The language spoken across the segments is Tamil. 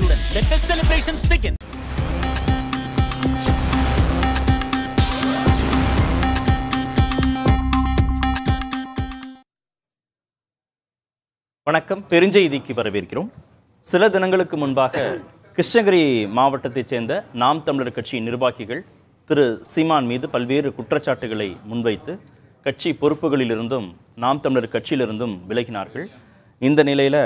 வாழ்த்துக்களுடன் லெட் செலிப்ரேஷன்ஸ் பிகின் வணக்கம் பெருஞ்செய்திக்கு வரவேற்கிறோம் சில தினங்களுக்கு முன்பாக கிருஷ்ணகிரி மாவட்டத்தைச் சேர்ந்த நாம் தமிழர் கட்சி நிர்வாகிகள் திரு சீமான் மீது பல்வேறு குற்றச்சாட்டுகளை முன்வைத்து கட்சி பொறுப்புகளிலிருந்தும் நாம் தமிழர் கட்சியிலிருந்தும் விலகினார்கள் இந்த நிலையில்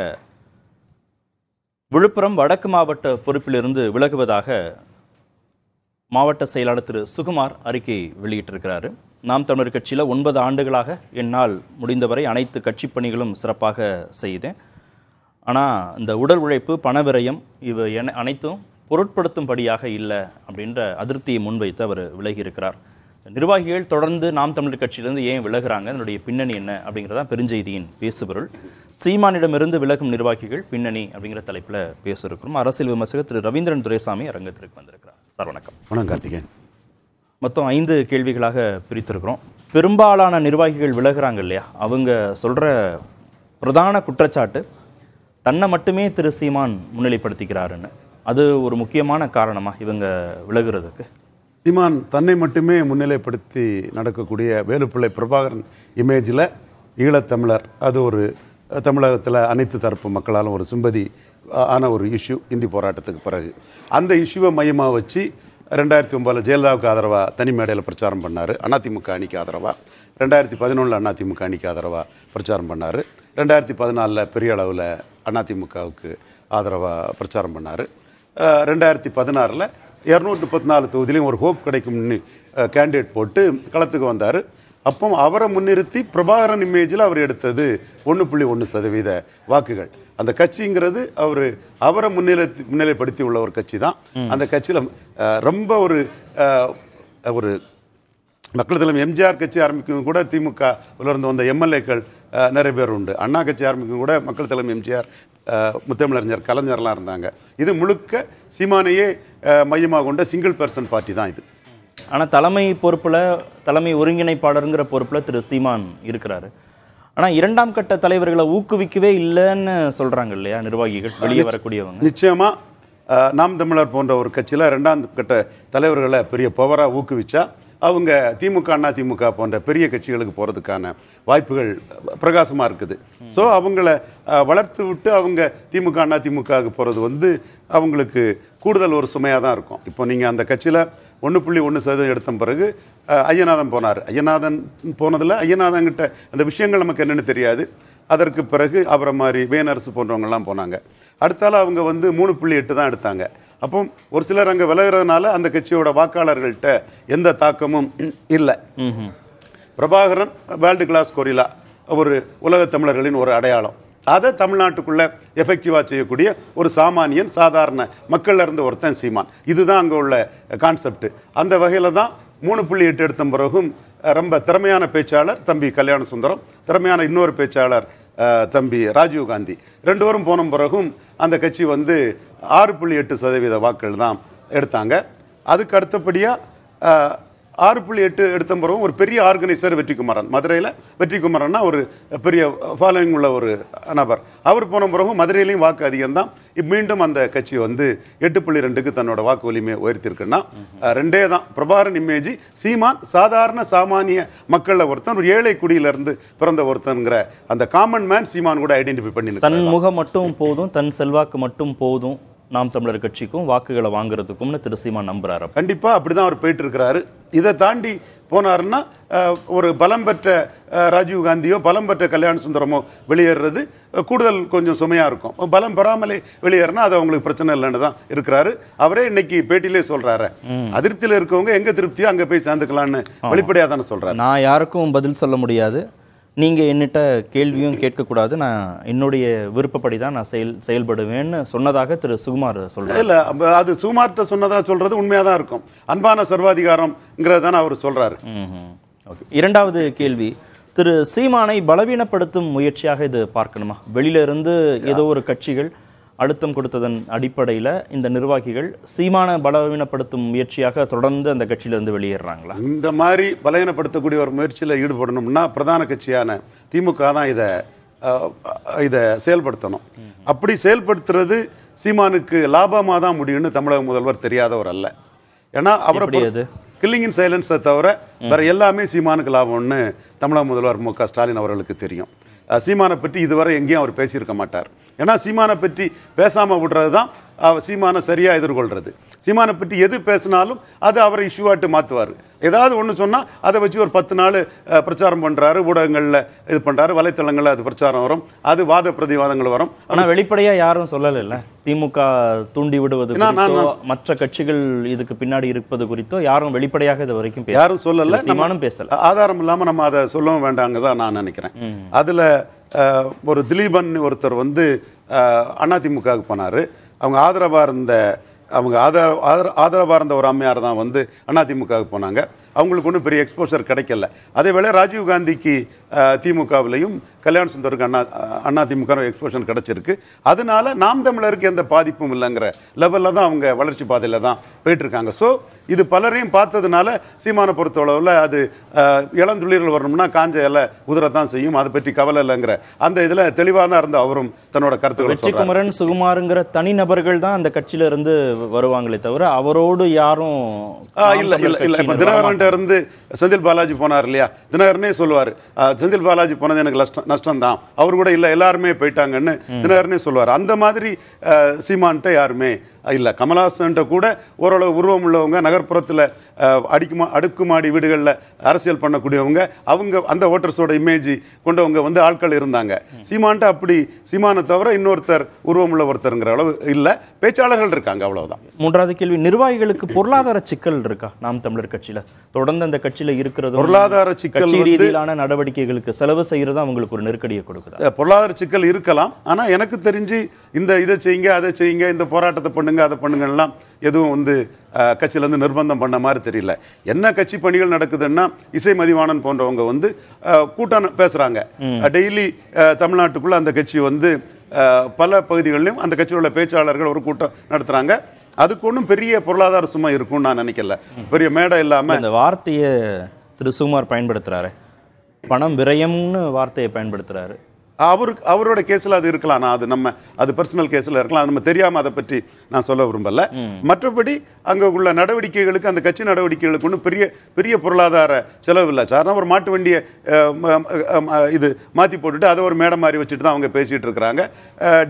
விழுப்புரம் வடக்கு மாவட்ட பொறுப்பிலிருந்து விலகுவதாக மாவட்ட செயலாளர் திரு சுகுமார் அறிக்கை வெளியிட்டிருக்கிறாரு நாம் தமிழர் கட்சியில் ஒன்பது ஆண்டுகளாக என்னால் முடிந்தவரை அனைத்து கட்சி பணிகளும் சிறப்பாக செய்தேன் ஆனால் இந்த உடல் உழைப்பு பணவிரயம் இவை என அனைத்தும் பொருட்படுத்தும்படியாக இல்லை அப்படின்ற அதிருப்தியை முன்வைத்து அவர் விலகியிருக்கிறார் நிர்வாகிகள் தொடர்ந்து நாம் தமிழர் கட்சியிலிருந்து ஏன் விலகிறாங்க அதனுடைய பின்னணி என்ன அப்படிங்கிறதா பெருஞ்செய்தியின் பேசுபொருள் சீமானிடமிருந்து விலகும் நிர்வாகிகள் பின்னணி அப்படிங்கிற தலைப்பில் பேசியிருக்கிறோம் அரசியல் விமர்சகர் திரு ரவீந்திரன் துரைசாமி அரங்கத்திற்கு வந்திருக்கிறார் சார் வணக்கம் வணக்கம் கார்த்திகேயன் மொத்தம் ஐந்து கேள்விகளாக பிரித்திருக்கிறோம் பெரும்பாலான நிர்வாகிகள் விலகிறாங்க இல்லையா அவங்க சொல்கிற பிரதான குற்றச்சாட்டு தன்னை மட்டுமே திரு சீமான் முன்னிலைப்படுத்திக்கிறாருன்னு அது ஒரு முக்கியமான காரணமாக இவங்க விலகிறதுக்கு சீமான் தன்னை மட்டுமே முன்னிலைப்படுத்தி நடக்கக்கூடிய வேலுப்பிள்ளை பிரபாகரன் இமேஜில் ஈழத்தமிழர் அது ஒரு தமிழகத்தில் அனைத்து தரப்பு மக்களாலும் ஒரு சிம்பதி ஆன ஒரு இஷ்யூ இந்தி போராட்டத்துக்கு பிறகு அந்த இஷ்யூவை மையமாக வச்சு ரெண்டாயிரத்தி ஒம்பதில் ஜெயலலிதாவுக்கு ஆதரவாக தனி மேடையில் பிரச்சாரம் பண்ணார் அதிமுக அணிக்கு ஆதரவாக ரெண்டாயிரத்தி பதினொன்றில் அதிமுக அணிக்கு ஆதரவாக பிரச்சாரம் பண்ணார் ரெண்டாயிரத்தி பதினாலில் பெரிய அளவில் அதிமுகவுக்கு ஆதரவாக பிரச்சாரம் பண்ணார் ரெண்டாயிரத்தி பதினாறில் இரநூத்தி முப்பத்தி நாலு தொகுதியிலையும் ஒரு ஹோப் கிடைக்கும்னு கேண்டிடேட் போட்டு களத்துக்கு வந்தார் அப்போ அவரை முன்னிறுத்தி பிரபாகரன் இமேஜில் அவர் எடுத்தது ஒன்று புள்ளி ஒன்று சதவீத வாக்குகள் அந்த கட்சிங்கிறது அவர் அவரை முன்னிலை முன்னிலைப்படுத்தி உள்ள ஒரு கட்சி தான் அந்த கட்சியில் ரொம்ப ஒரு ஒரு மக்கள் தலைமை எம்ஜிஆர் கட்சி ஆரம்பிக்கும் கூட திமுக உலர்ந்து வந்த எம்எல்ஏக்கள் நிறைய பேர் உண்டு அண்ணா கட்சி ஆரம்பிக்கும் கூட மக்கள் தலைமை எம்ஜிஆர் முத்தமிழறிஞர் கலைஞர்லாம் இருந்தாங்க இது முழுக்க சீமானையே மையமாக கொண்ட சிங்கிள் பர்சன் பார்ட்டி தான் இது ஆனால் தலைமை பொறுப்பில் தலைமை ஒருங்கிணைப்பாளருங்கிற பொறுப்பில் திரு சீமான் இருக்கிறாரு ஆனால் இரண்டாம் கட்ட தலைவர்களை ஊக்குவிக்கவே இல்லைன்னு சொல்கிறாங்க இல்லையா நிர்வாகிகள் வெளியே வரக்கூடியவங்க நிச்சயமாக நாம் தமிழர் போன்ற ஒரு கட்சியில் ரெண்டாம் கட்ட தலைவர்களை பெரிய பவராக ஊக்குவிச்சா அவங்க திமுக அண்ணா திமுக போன்ற பெரிய கட்சிகளுக்கு போகிறதுக்கான வாய்ப்புகள் பிரகாசமாக இருக்குது ஸோ அவங்கள வளர்த்து விட்டு அவங்க திமுக அண்ணா திமுகவுக்கு போகிறது வந்து அவங்களுக்கு கூடுதல் ஒரு சுமையாக தான் இருக்கும் இப்போ நீங்கள் அந்த கட்சியில் ஒன்று புள்ளி ஒன்று சதவீதம் எடுத்த பிறகு ஐயநாதன் போனார் ஐயநாதன் போனதில் ஐயநாதன்கிட்ட அந்த விஷயங்கள் நமக்கு என்னென்னு தெரியாது அதற்கு பிறகு அவரை மாதிரி வேனரசு போன்றவங்கெல்லாம் போனாங்க அடுத்தாலும் அவங்க வந்து மூணு புள்ளி எட்டு தான் எடுத்தாங்க அப்போ ஒரு சிலர் அங்கே விலகிறதுனால அந்த கட்சியோட வாக்காளர்கள்ட்ட எந்த தாக்கமும் இல்லை பிரபாகரன் வேர்ல்டு கிளாஸ் கொரிலா ஒரு உலக தமிழர்களின் ஒரு அடையாளம் அதை தமிழ்நாட்டுக்குள்ளே எஃபெக்டிவாக செய்யக்கூடிய ஒரு சாமானியன் சாதாரண மக்களில் இருந்த ஒருத்தன் சீமான் இதுதான் அங்கே உள்ள கான்செப்ட் அந்த வகையில் தான் மூணு புள்ளி எட்டு எடுத்த பிறகும் ரொம்ப திறமையான பேச்சாளர் தம்பி கல்யாண சுந்தரம் திறமையான இன்னொரு பேச்சாளர் தம்பி ராஜீவ்காந்தி ரெண்டு பேரும் போன பிறகும் அந்த கட்சி வந்து ஆறு புள்ளி எட்டு சதவீத வாக்குகள் தான் எடுத்தாங்க அதுக்கு அடுத்தபடியாக ஆறு புள்ளி எட்டு எடுத்த பிறகு ஒரு பெரிய ஆர்கனைசர் வெற்றிக்குமாரன் மதுரையில் வெற்றிக்குமாரன்னா ஒரு பெரிய ஃபாலோயிங் உள்ள ஒரு நபர் அவர் போன பிறகு மதுரையிலையும் வாக்கு அதிகம்தான் மீண்டும் அந்த கட்சி வந்து எட்டு புள்ளி ரெண்டுக்கு தன்னோட வாக்கு வலிமையை உயர்த்திருக்குன்னா ரெண்டே தான் பிரபாகரன் இமேஜி சீமான் சாதாரண சாமானிய மக்களில் ஒருத்தன் ஒரு ஏழை குடியிலிருந்து பிறந்த ஒருத்தனுங்கிற அந்த காமன் மேன் சீமான் கூட ஐடென்டிஃபை பண்ணி தன் முகம் மட்டும் போதும் தன் செல்வாக்கு மட்டும் போதும் நாம் தமிழர் கட்சிக்கும் வாக்குகளை வாங்குறதுக்கும்னு திரு சீமா நம்புறாரு கண்டிப்பாக அப்படி தான் அவர் போயிட்டு இருக்கிறாரு இதை தாண்டி போனாருன்னா ஒரு பலம் பெற்ற ராஜீவ் காந்தியோ பலம் பெற்ற கல்யாண சுந்தரமோ வெளியேறது கூடுதல் கொஞ்சம் சுமையாக இருக்கும் பலம் பெறாமலே வெளியேறினா அது அவங்களுக்கு பிரச்சனை இல்லைன்னு தான் இருக்கிறாரு அவரே இன்னைக்கு பேட்டியிலே சொல்கிறாரு அதிருப்தியில் இருக்கவங்க எங்கே திருப்தியோ அங்கே போய் சேர்ந்துக்கலான்னு வெளிப்படையாக தானே சொல்கிறேன் நான் யாருக்கும் பதில் சொல்ல முடியாது நீங்கள் என்னிட்ட கேள்வியும் கேட்கக்கூடாது நான் என்னுடைய விருப்பப்படி தான் நான் செயல் செயல்படுவேன்னு சொன்னதாக திரு சுகுமார் சொல்கிறார் இல்லை அது சுகுமார்கிட்ட சொன்னதாக சொல்கிறது உண்மையாக தான் இருக்கும் அன்பான சர்வாதிகாரம்ங்கிறத தான் அவர் சொல்கிறாரு ஓகே இரண்டாவது கேள்வி திரு சீமானை பலவீனப்படுத்தும் முயற்சியாக இது பார்க்கணுமா வெளியிலிருந்து ஏதோ ஒரு கட்சிகள் அழுத்தம் கொடுத்ததன் அடிப்படையில் இந்த நிர்வாகிகள் சீமான பலவீனப்படுத்தும் முயற்சியாக தொடர்ந்து அந்த கட்சியிலிருந்து வெளியேறாங்களா இந்த மாதிரி பலவீனப்படுத்தக்கூடிய ஒரு முயற்சியில் ஈடுபடணும்னா பிரதான கட்சியான திமுக தான் இதை இதை செயல்படுத்தணும் அப்படி செயல்படுத்துறது சீமானுக்கு லாபமாக தான் முடியும்னு தமிழக முதல்வர் தெரியாதவர் அல்ல ஏன்னா அவருடைய கில்லிங் கில்லிங்கின் சைலன்ஸை தவிர வேற எல்லாமே சீமானுக்கு லாபம்னு தமிழக முதல்வர் மு க ஸ்டாலின் அவர்களுக்கு தெரியும் சீமானை பற்றி இதுவரை எங்கேயும் அவர் பேசியிருக்க மாட்டார் ஏன்னா சீமானை பற்றி பேசாமல் விடுறது தான் சீமானை சரியாக எதிர்கொள்கிறது சீமானை பற்றி எது பேசினாலும் அது அவரை இஷ்யூவாட்டு மாற்றுவார் ஏதாவது ஒன்று சொன்னால் அதை வச்சு ஒரு பத்து நாள் பிரச்சாரம் பண்ணுறாரு ஊடகங்களில் இது பண்ணுறாரு வலைத்தளங்களில் அது பிரச்சாரம் வரும் அது வாத பிரதிவாதங்கள் வரும் ஆனால் வெளிப்படையாக யாரும் சொல்லலைல்ல திமுக தூண்டி விடுவது மற்ற கட்சிகள் இதுக்கு பின்னாடி இருப்பது குறித்தோ யாரும் வெளிப்படையாக இது வரைக்கும் யாரும் சொல்லலை சீமானும் பேசலை ஆதாரம் இல்லாமல் நம்ம அதை சொல்லவும் வேண்டாங்க தான் நான் நினைக்கிறேன் அதில் ஒரு திலீபன் ஒருத்தர் வந்து அதிமுகவுக்கு போனார் அவங்க ஆதரவாக இருந்த அவங்க ஆதர ஆதர ஆதரவாக இருந்த ஒரு அம்மையார் தான் வந்து அதிமுகவுக்கு போனாங்க அவங்களுக்கு ஒன்றும் பெரிய எக்ஸ்போஷர் கிடைக்கல அதே வேளை ராஜீவ்காந்திக்கு திமுகவிலையும் கல்யாண சுந்தருக்கு அண்ணா அண்ணா திமுக எக்ஸ்போஷன் கிடச்சிருக்கு அதனால நாம் தமிழருக்கு எந்த பாதிப்பும் இல்லைங்கிற லெவலில் தான் அவங்க வளர்ச்சி பாதையில் தான் போயிட்டுருக்காங்க ஸோ இது பலரையும் பார்த்ததுனால சீமானை பொறுத்தளவில் அது இளந்துளிர்கள் வரணும்னா காஞ்ச இலை உதிரத்தான் செய்யும் அதை பற்றி கவலை இல்லைங்கிற அந்த இதில் தெளிவாக தான் இருந்த அவரும் தன்னோட கருத்துக்களை வெற்றிக்குமரன் சுகுமாருங்கிற தனிநபர்கள் தான் அந்த கட்சியில இருந்து வருவாங்களே தவிர அவரோடு யாரும் இல்லை இல்லை இல்லை இப்போ தினகரன்ட்ட இருந்து செந்தில் பாலாஜி போனார் இல்லையா தினகரனே சொல்லுவார் செந்தில் பாலாஜி போனது எனக்கு லஷ்டம் நஷ்டம்தான் அவர் கூட இல்லை எல்லாருமே போயிட்டாங்கன்னு தினகரனே சொல்லுவார் அந்த மாதிரி சீமான்ட்ட யாருமே இல்லை கமல்ஹாசன்ட்ட கூட ஓரளவு உருவம் உள்ளவங்க நகர்ப்புறத்தில் அடிக்குமா அடுக்குமாடி வீடுகளில் அரசியல் பண்ணக்கூடியவங்க அவங்க அந்த ஓட்டர்ஸோட இமேஜ் கொண்டவங்க வந்து ஆட்கள் இருந்தாங்க சீமான்ட்ட அப்படி சீமானை தவிர இன்னொருத்தர் உருவம் உள்ள ஒருத்தருங்கிற அளவு இல்லை பேச்சாளர்கள் இருக்காங்க அவ்வளோதான் மூன்றாவது கேள்வி நிர்வாகிகளுக்கு பொருளாதார சிக்கல் இருக்கா நாம் தமிழர் கட்சியில் தொடர்ந்து அந்த கட்சியில் இருக்கிறது பொருளாதார சிக்கல் ரீதியிலான நடவடிக்கைகளுக்கு செலவு செய்கிறது அவங்களுக்கு ஒரு நெருக்கடியை கொடுக்குது பொருளாதார சிக்கல் இருக்கலாம் ஆனால் எனக்கு தெரிஞ்சு இந்த இதை செய்யுங்க அதை செய்யுங்க இந்த போராட்டத்தை பண்ணுங்க பண்ணுங்க அதை பண்ணுங்கள்லாம் எதுவும் வந்து கட்சியிலேருந்து நிர்பந்தம் பண்ண மாதிரி தெரியல என்ன கட்சி பணிகள் நடக்குதுன்னா இசை மதிவாணன் போன்றவங்க வந்து கூட்டம் பேசுகிறாங்க டெய்லி தமிழ்நாட்டுக்குள்ளே அந்த கட்சி வந்து பல பகுதிகளிலும் அந்த கட்சியில் உள்ள பேச்சாளர்கள் ஒரு கூட்டம் நடத்துகிறாங்க அதுக்கு ஒன்றும் பெரிய பொருளாதார சுமை இருக்கும்னு நான் நினைக்கல பெரிய மேடை இல்லாமல் அந்த வார்த்தையை திரு சுகுமார் பயன்படுத்துகிறாரு பணம் விரயம்னு வார்த்தையை பயன்படுத்துகிறாரு அவருக்கு அவரோட கேஸில் அது இருக்கலாம் நான் அது நம்ம அது பர்சனல் கேஸில் இருக்கலாம் அது நம்ம தெரியாமல் அதை பற்றி நான் சொல்ல விரும்பல மற்றபடி அங்கே உள்ள நடவடிக்கைகளுக்கு அந்த கட்சி நடவடிக்கைகளுக்கு ஒன்றும் பெரிய பெரிய பொருளாதார செலவு இல்லை சாதாரண ஒரு மாட்டு வண்டியை இது மாற்றி போட்டுட்டு அதை ஒரு மேடம் மாதிரி வச்சுட்டு தான் அவங்க பேசிகிட்டு இருக்கிறாங்க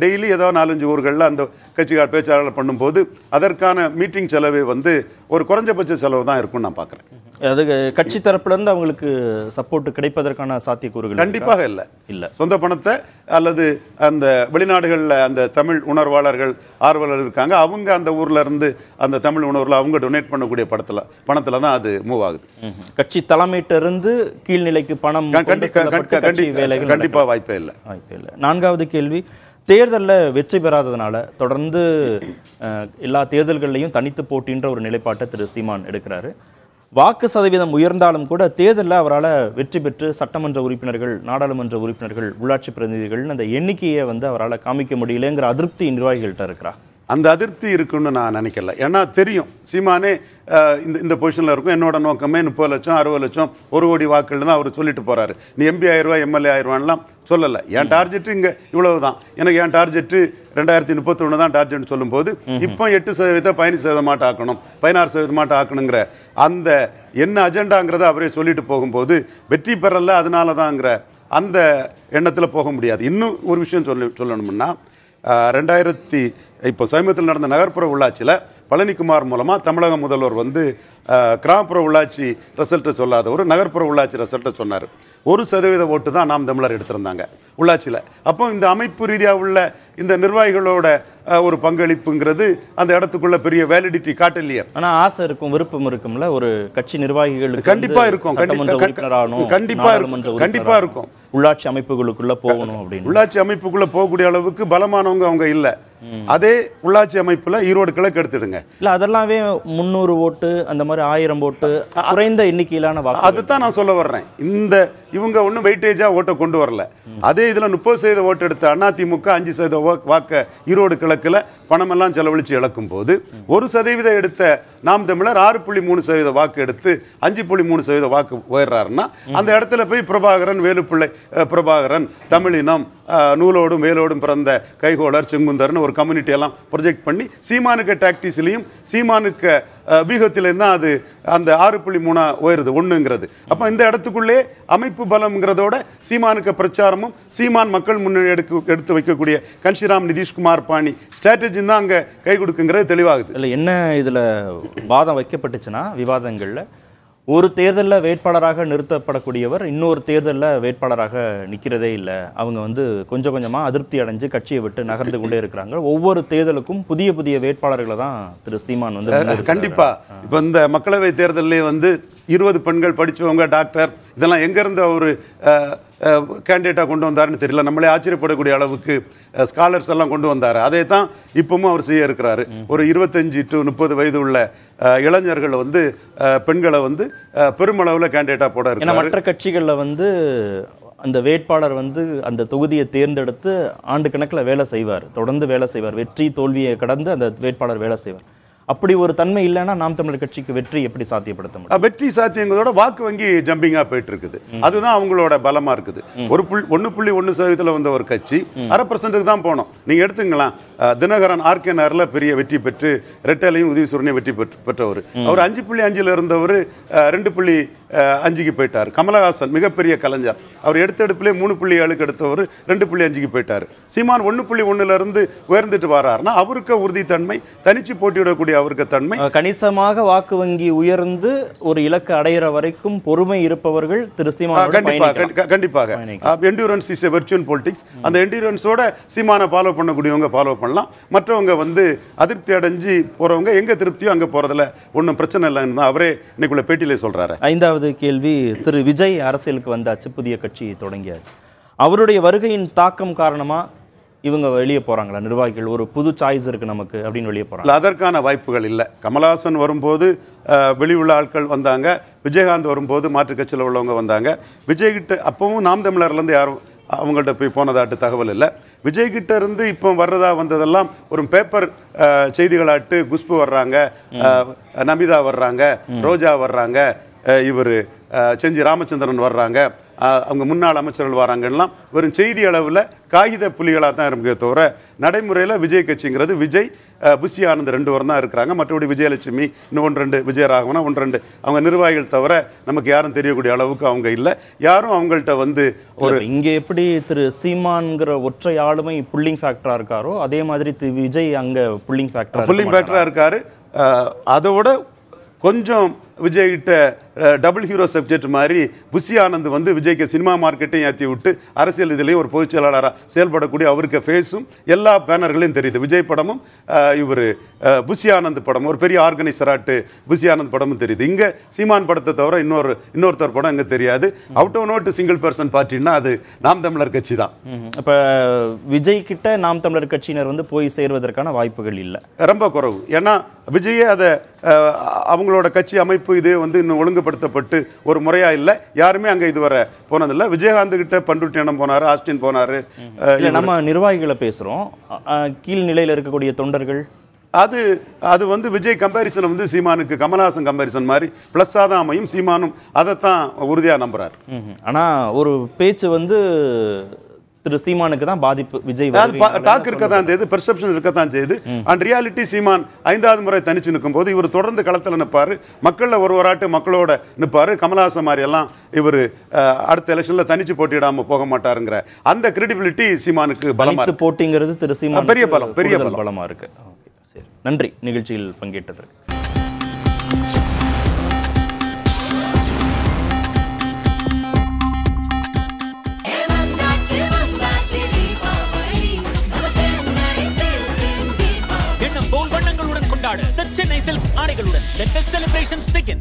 டெய்லி ஏதோ நாலஞ்சு ஊர்களில் அந்த கட்சிக்கார பேச்சாளர்கள் பண்ணும்போது அதற்கான மீட்டிங் செலவு வந்து ஒரு குறைஞ்சபட்ச செலவு தான் இருக்கும்னு நான் பார்க்குறேன் அது கட்சி இருந்து அவங்களுக்கு சப்போர்ட் கிடைப்பதற்கான சாத்தியக்கூறுகள் கண்டிப்பாக இல்லை இல்லை சொந்த பணத்தை அல்லது அந்த வெளிநாடுகளில் அந்த தமிழ் உணர்வாளர்கள் ஆர்வலர் இருக்காங்க அவங்க அந்த ஊரில் இருந்து அந்த தமிழ் உணர்வில் அவங்க டொனேட் பண்ணக்கூடிய படத்தில் பணத்தில் தான் அது மூவ் ஆகுது கட்சி தலைமையிட்டிருந்து கீழ்நிலைக்கு பணம் கண்டிப்பாக வாய்ப்பே இல்லை வாய்ப்பே இல்லை நான்காவது கேள்வி தேர்தலில் வெற்றி பெறாததுனால தொடர்ந்து எல்லா தேர்தல்கள்லையும் தனித்து போட்டின்ற ஒரு நிலைப்பாட்டை திரு சீமான் எடுக்கிறாரு வாக்கு சதவீதம் உயர்ந்தாலும் கூட தேர்தலில் அவரால் வெற்றி பெற்று சட்டமன்ற உறுப்பினர்கள் நாடாளுமன்ற உறுப்பினர்கள் உள்ளாட்சி பிரதிநிதிகள் அந்த எண்ணிக்கையை வந்து அவரால் காமிக்க முடியலங்கிற அதிருப்தி நிர்வாகிகள்கிட்ட இருக்கிறார் அந்த அதிருப்தி இருக்குன்னு நான் நினைக்கல ஏன்னா தெரியும் சீமானே இந்த இந்த பொசிஷனில் இருக்கும் என்னோட நோக்கமே முப்பது லட்சம் அறுபது லட்சம் ஒரு கோடி வாக்கள் தான் அவர் சொல்லிட்டு போகிறாரு நீ எம்பி ஆயிரரூவா எம்எல்ஏ ஆயிரவான்லாம் சொல்லலை என் டார்கெட்டு இங்கே இவ்வளவு தான் எனக்கு என் டார்கெட்டு ரெண்டாயிரத்தி முப்பத்தொன்று தான் டார்கெட்னு சொல்லும்போது இப்போ எட்டு சதவீதத்தை பதினஞ்சு சதவீதமாட்ட ஆக்கணும் பதினாறு சதவீதமாட்ட ஆக்கணுங்கிற அந்த என்ன அஜெண்டாங்கிறத அவரே சொல்லிட்டு போகும்போது வெற்றி பெறல அதனால தாங்கிற அந்த எண்ணத்தில் போக முடியாது இன்னும் ஒரு விஷயம் சொல்லி சொல்லணும்னா ரெண்டாயிரத்தி இப்போ சமீபத்தில் நடந்த நகர்ப்புற உள்ளாட்சியில் பழனிக்குமார் மூலமாக தமிழக முதல்வர் வந்து கிராமப்புற உள்ளாட்சி ரிசல்ட்டை சொல்லாத ஒரு நகர்ப்புற உள்ளாட்சி ரிசல்ட்டை சொன்னார் ஒரு சதவீத ஓட்டு தான் நாம் தமிழர் எடுத்திருந்தாங்க உள்ளாட்சியில் அப்போ இந்த அமைப்பு ரீதியாக உள்ள இந்த நிர்வாகிகளோட ஒரு பங்களிப்புங்கிறது அந்த இடத்துக்குள்ள பெரிய வேலிடிட்டி காட்டலையே ஆனால் ஆசை இருக்கும் விருப்பம் இருக்கும்ல ஒரு கட்சி நிர்வாகிகள் கண்டிப்பாக இருக்கும் கண்டிப்பாக இருக்கும் கண்டிப்பாக இருக்கும் உள்ளாட்சி அமைப்புகளுக்குள்ள போகணும் அப்படின்னு உள்ளாட்சி அமைப்புக்குள்ள போகக்கூடிய அளவுக்கு பலமானவங்க அவங்க இல்ல அதே உள்ளாட்சி அமைப்புல ஈரோடு கிழக்கு எடுத்துடுங்க இல்ல அதெல்லாமே முன்னூறு ஓட்டு அந்த மாதிரி ஆயிரம் ஓட்டு குறைந்த எண்ணிக்கையிலான வாக்கு அதுதான் நான் சொல்ல வர்றேன் இந்த இவங்க ஒன்றும் வெயிட்டேஜா ஓட்டை கொண்டு வரல அதே இதுல முப்பது சதவீத ஓட்டு எடுத்த அதிமுக அஞ்சு சதவீத வாக்க ஈரோடு கிழக்குல பணமெல்லாம் செலவழித்து இழக்கும் போது ஒரு சதவீதம் எடுத்த நாம் தமிழர் ஆறு புள்ளி மூணு சதவீத வாக்கு எடுத்து அஞ்சு புள்ளி மூணு சதவீத வாக்கு உயர்றாருன்னா அந்த இடத்துல போய் பிரபாகரன் வேலுப்பிள்ளை பிரபாகரன் தமிழினம் நூலோடும் வேலோடும் பிறந்த கைகோளர் செங்குந்தர்னு ஒரு கம்யூனிட்டி எல்லாம் ப்ரொஜெக்ட் பண்ணி சீமானுக்க டாக்டிஸ்லேயும் சீமானுக்க வியூகத்திலேருந்து தான் அது அந்த ஆறு புள்ளி மூணாக உயருது ஒன்றுங்கிறது அப்போ இந்த இடத்துக்குள்ளே அமைப்பு பலம்ங்கிறதோட சீமானுக்கு பிரச்சாரமும் சீமான் மக்கள் முன்னணி எடுக்க எடுத்து வைக்கக்கூடிய கன்ஷிராம் நிதிஷ்குமார் பாணி ஸ்ட்ராட்டஜி தான் அங்கே கை கொடுக்குங்கிறது தெளிவாகுது இல்லை என்ன இதில் வாதம் வைக்கப்பட்டுச்சுன்னா விவாதங்களில் ஒரு தேர்தலில் வேட்பாளராக நிறுத்தப்படக்கூடியவர் இன்னொரு தேர்தலில் வேட்பாளராக நிற்கிறதே இல்லை அவங்க வந்து கொஞ்சம் கொஞ்சமாக அதிருப்தி அடைஞ்சு கட்சியை விட்டு நகர்ந்து கொண்டே இருக்கிறாங்க ஒவ்வொரு தேர்தலுக்கும் புதிய புதிய வேட்பாளர்களை தான் திரு சீமான் வந்து கண்டிப்பாக இப்போ இந்த மக்களவை தேர்தலே வந்து இருபது பெண்கள் படித்தவங்க டாக்டர் இதெல்லாம் எங்கேருந்து ஒரு கேண்டிடேட்டாக கொண்டு வந்தாருன்னு தெரியல நம்மளே ஆச்சரியப்படக்கூடிய அளவுக்கு ஸ்காலர்ஸ் எல்லாம் கொண்டு வந்தார் அதே தான் இப்பவும் அவர் செய்ய இருக்கிறாரு ஒரு இருபத்தஞ்சி டு முப்பது வயது உள்ள இளைஞர்கள் வந்து பெண்களை வந்து பெருமளவில் கேண்டிடேட்டாக போட இருக்கு மற்ற கட்சிகளில் வந்து அந்த வேட்பாளர் வந்து அந்த தொகுதியை தேர்ந்தெடுத்து ஆண்டு கணக்கில் வேலை செய்வார் தொடர்ந்து வேலை செய்வார் வெற்றி தோல்வியை கடந்து அந்த வேட்பாளர் வேலை செய்வார் அப்படி ஒரு தன்மை இல்லைன்னா நாம் தமிழர் கட்சிக்கு வெற்றி எப்படி சாத்தியப்படுத்த முடியும் வெற்றி சாத்தியங்களோட வாக்கு வங்கி ஜம்பிங்கா போயிட்டு இருக்குது அதுதான் அவங்களோட பலமா இருக்குது ஒரு புள்ளி ஒன்னு புள்ளி ஒன்னு சதவீதத்தில் வந்த ஒரு கட்சி அரை பர்சன்ட்டுக்கு தான் போனோம் நீங்க எடுத்துங்களாம் தினகரன் ஆர்கே நகர்ல பெரிய வெற்றி பெற்று ரெட்டலையும் உதவி சுரனையும் வெற்றி பெற்று பெற்றவர் அவர் அஞ்சு புள்ளி அஞ்சில் இருந்தவர் ரெண்டு புள்ளி அஞ்சுக்கு போயிட்டார் கமலஹாசன் மிகப்பெரிய கலைஞர் அவர் எடுத்த மூணு புள்ளி ஏழுக்கு எடுத்தவர் ரெண்டு புள்ளி அஞ்சுக்கு போயிட்டார் சீமான் ஒன்று புள்ளி ஒன்றுலேருந்து உயர்ந்துட்டு வராருன்னா அவருக்கு உறுதித்தன்மை தனிச்சு போட்டியிடக்கூடிய அவருக்கு தன்மை கணிசமாக வாக்கு வங்கி உயர்ந்து ஒரு இலக்கு அடைகிற வரைக்கும் பொறுமை இருப்பவர்கள் திரு சீமான் கண்டிப்பாக என்டூரன்ஸ் இஸ் வெர்ச்சுவல் பொலிட்டிக்ஸ் அந்த என்டூரன்ஸோட சீமானை ஃபாலோ பண்ணக்கூடியவங்க ஃபாலோ பண்ணலாம் மற்றவங்க வந்து அதிருப்தி அடைஞ்சு போகிறவங்க எங்கே திருப்தியோ அங்கே போகிறதுல ஒன்றும் பிரச்சனை இல்லைன்னு தான் அவரே இன்னைக்குள்ள பேட்டியிலே சொல்கிறாரு ஐந்தாவது இரண்டாவது கேள்வி திரு விஜய் அரசியலுக்கு வந்தாச்சு புதிய கட்சி தொடங்கியாச்சு அவருடைய வருகையின் தாக்கம் காரணமாக இவங்க வெளியே போகிறாங்களா நிர்வாகிகள் ஒரு புது சாய்ஸ் இருக்குது நமக்கு அப்படின்னு வெளியே போகிறாங்க அதற்கான வாய்ப்புகள் இல்லை கமலஹாசன் வரும்போது வெளி உள்ள ஆட்கள் வந்தாங்க விஜயகாந்த் வரும்போது மாற்றுக் கட்சியில் உள்ளவங்க வந்தாங்க விஜய்கிட்ட அப்பவும் நாம் தமிழர்லேருந்து யாரும் அவங்கள்ட்ட போய் போனதாட்டு தகவல் இல்லை விஜய்கிட்ட இருந்து இப்போ வர்றதா வந்ததெல்லாம் ஒரு பேப்பர் செய்திகளாட்டு குஷ்பு வர்றாங்க நமிதா வர்றாங்க ரோஜா வர்றாங்க இவர் செஞ்சி ராமச்சந்திரன் வர்றாங்க அவங்க முன்னாள் அமைச்சர்கள் வராங்கலாம் வெறும் செய்தி அளவில் காகித புலிகளாக தான் இருக்கே தவிர நடைமுறையில் விஜய் கட்சிங்கிறது விஜய் புஷி ஆனந்த் ரெண்டு வரம் தான் இருக்கிறாங்க மற்றபடி விஜயலட்சுமி இன்னும் ஒன்று ரெண்டு விஜயராகவனா ஒன்று ரெண்டு அவங்க நிர்வாகிகள் தவிர நமக்கு யாரும் தெரியக்கூடிய அளவுக்கு அவங்க இல்லை யாரும் அவங்கள்ட்ட வந்து ஒரு இங்கே எப்படி திரு சீமான்ங்கிற ஒற்றை ஆளுமை புள்ளிங் ஃபேக்டராக இருக்காரோ அதே மாதிரி திரு விஜய் அங்கே புள்ளிங் ஃபேக்டர் புள்ளிங் ஃபேக்டராக இருக்காரு அதோட கொஞ்சம் விஜய்கிட்ட டபுள் ஹீரோ சப்ஜெக்ட் மாதிரி புஷி ஆனந்த் வந்து விஜய்க்கு சினிமா மார்க்கெட்டையும் ஏற்றி விட்டு அரசியல் இதுலேயும் ஒரு பொதுச் செயலாளராக செயல்படக்கூடிய அவருக்கு ஃபேஸும் எல்லா பேனர்களையும் தெரியுது விஜய் படமும் இவர் புஷி ஆனந்த் படமும் ஒரு பெரிய ஆர்கனைசராட்டு புஷி ஆனந்த் படமும் தெரியுது இங்கே சீமான் படத்தை தவிர இன்னொரு இன்னொருத்தர் படம் இங்கே தெரியாது out of note single person பார்ட்டின்னா அது நாம் தமிழர் கட்சி தான் இப்போ விஜய் கிட்ட நாம் தமிழர் கட்சியினர் வந்து போய் சேர்வதற்கான வாய்ப்புகள் இல்லை ரொம்ப குறைவு ஏன்னா விஜயே அதை அவங்களோட கட்சி அமைப்பு அமைப்பு இது வந்து இன்னும் ஒழுங்குபடுத்தப்பட்டு ஒரு முறையா இல்லை யாருமே அங்கே இதுவரை போனதில்ல விஜயகாந்த் கிட்ட பண்டுட்டியனம் போனாரு ஆஸ்டின் போனாரு நம்ம நிர்வாகிகளை கீழ் நிலையில இருக்கக்கூடிய தொண்டர்கள் அது அது வந்து விஜய் கம்பேரிசன் வந்து சீமானுக்கு கமல்ஹாசன் கம்பேரிசன் மாதிரி ப்ளஸ்ஸாக தான் அமையும் சீமானும் அதைத்தான் உறுதியாக நம்புகிறார் ஆனால் ஒரு பேச்சு வந்து திரு சீமானுக்கு தான் பாதிப்பு விஜய் டாக் இருக்க தான் செய்யுது பெர்செப்ஷன் இருக்க தான் செய்யுது அண்ட் ரியாலிட்டி சீமான் ஐந்தாவது முறை தனிச்சு நிற்கும் போது இவர் தொடர்ந்து களத்தில் நிற்பார் மக்களில் ஒருவராட்டு மக்களோட நிற்பார் கமலஹாசன் மாதிரி எல்லாம் இவர் அடுத்த எலெக்ஷனில் தனிச்சு போட்டியிடாமல் போக மாட்டாருங்கிற அந்த கிரெடிபிலிட்டி சீமானுக்கு பலமாக போட்டிங்கிறது திரு சீமான் பெரிய பலம் பெரிய பலமாக இருக்கு நன்றி நிகழ்ச்சியில் பங்கேற்றதற்கு റിസൾട്ട്സ് ആളുകളുടെ ലേറ്റസ്റ്റ് സെലിബ്രേഷൻസ് ബിഗിൻ